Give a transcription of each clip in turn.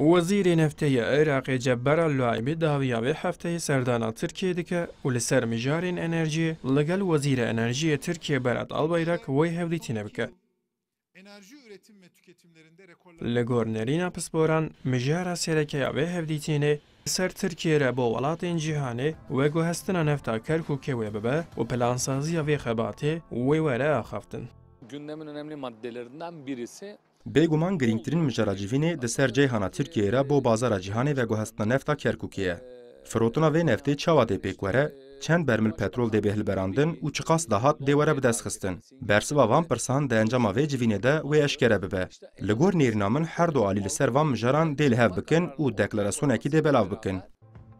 وزیر وەزیری نفتەیە عێراقیجە بەرە لایبی به هفته سردانه ترکیه دکە و لە مجارین انرژی لگل وزیر انرژی ترکیه ترکیە بەرات ئەڵبەیرەك وی هەولیتینە بکە. لە گۆرنەرینە پسپۆران مژارە سێرەکەی ئەوێ هەفدیتینێ سەر ترکێرە بۆ وڵاتین جیهانێ وەگو هەستنە نەفتا کەرک و کێوێ ببە و پلانسازیە وێ خەباتێ وێ وەرە ئاخافتن. Gündemin önemli maddelerinden birisi بێگومان گرنگترین مجەراجیینێ دەسەر جێهانا ترکێرە بۆ بازارە جیهانێ وەگوهستنە نفتا کەرککیە. Firotina vê neftê çawa dê pêkwere, çend bermil petrol dê bêhilberandin û çiqas dahat dê were bidestxistin. Bersiva van pirsan di encama vê civînê de wê eşkere bibe. Li gor nêrîna min her du alî li ser van mijaran dê li hev bikin û deklarasyonekî dê belav bikin.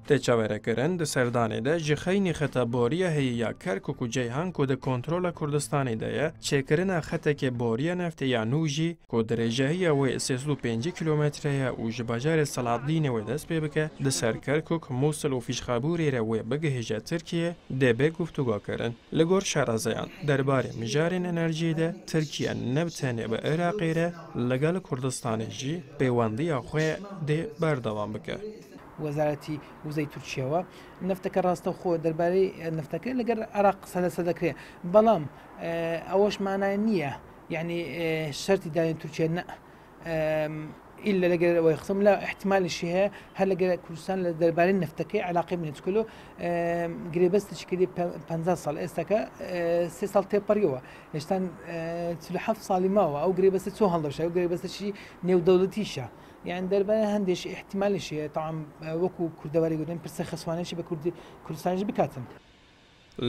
Têçaverekirin di Serdanê de ji xeynî xeta boriya heyya Kerkuk û Ceyhan ku di kontrola e Kurdistanê de ye, çêkirina xetekê boriya neftê ya nû jî ku dirêjehiya wê 350 kilometre ye û ji bajarê Saladînê wê dest pê bike, di ser Kerkuk, Musul û Fîşxaburê re wê bigihêje Tirkiye, dê bê guftuga kirin. Li gor şarazeyan derbarê mijarên enerjiyê de Tirkiye nev tenê bi Iraqê re legal Kurdistanê jî pêwendiya xwe dê berdewam bike. وزارتي وزەی تورکیەوە نفتكر راس خۆ دەربارەی نفتكر لەگەر عراق سەدەسە دەکرێت بلام آه، آواش مانای نية یعنی يعني، آه، شەری داێن تورکیا نە إلا لقى ويخصم لا احتمال الشيء هل لقى كرسان دربارين نفتكي علاقة من تكلو قريب بس تشكيلي بانزا صال استكا آه، سي صال تيباريوا يشتان تلحف صالي ماوا أو قريب بس تسوهن أو قريب بس تشي نيو دولتيشا یان دەربە هەندێک احتیممالیشە تام وەکو کوردەواری گرن پرسە خسوانێکی بە کوردی کوردستانش بکاتن.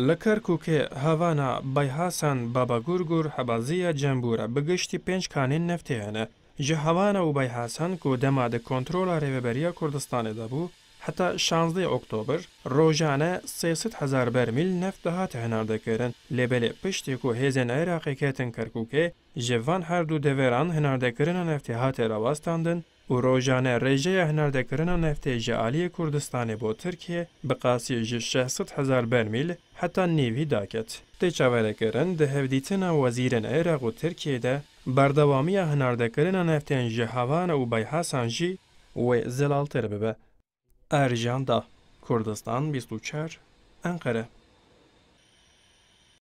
لە کەرککێ هەوانە بەیهاسان بابەگورگور حەبازیە جەمبورە بگەشتی پێنج کانین نفتیانە ji hevana û beyhasan ku dema de kontrola rêveberiya Kurdistanê de bû, heta 16 oktobr rojane 300 bermil neft daha tehnar dekirin. Lêbelê piştî ku hêzên Iraqê ketin Kerkûkê ji van her du deveran hinardekirina neftî hatiye rawastandin, û rojane rêjeya hinardekirina neftê ji aliyê Kurdistanê bo Tirkiye bi qasî ji 600 hezar bermîl heta nêvî daket. Tê çaverekirin di hevdîtina wezîrên Iraq û Tirkiye de berdewamiya hinardekirina neftên ji Havana û Bayhasan jî wê zilaltir bibe. Erjan da Kurdistan 24 Ankara